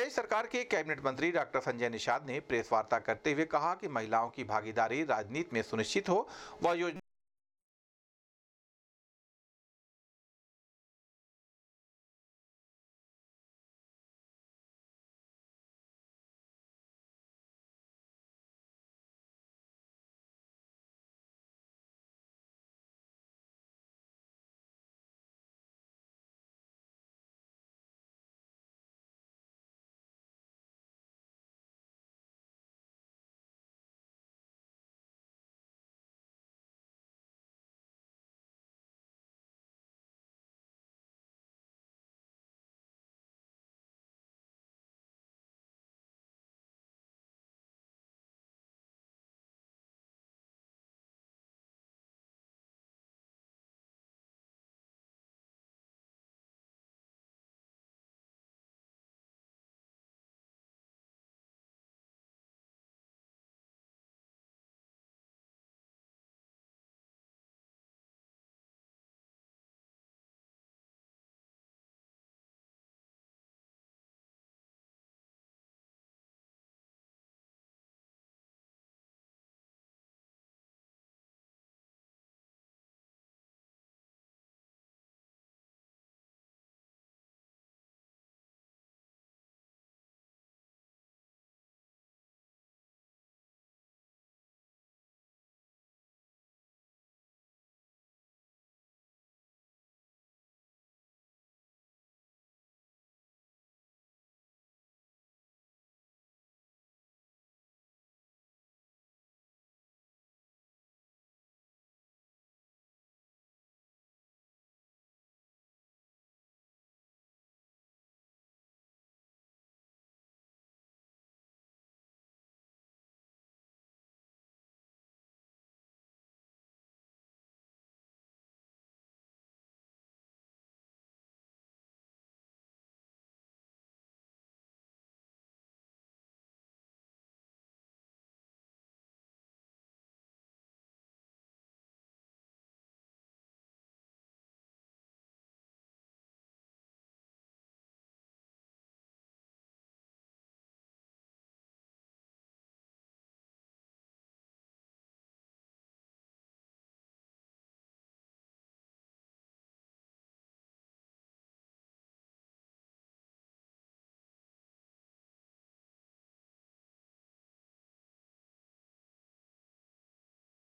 प्रदेश सरकार के कैबिनेट मंत्री डॉक्टर संजय निषाद ने प्रेस वार्ता करते हुए कहा कि महिलाओं की भागीदारी राजनीति में सुनिश्चित हो व योजना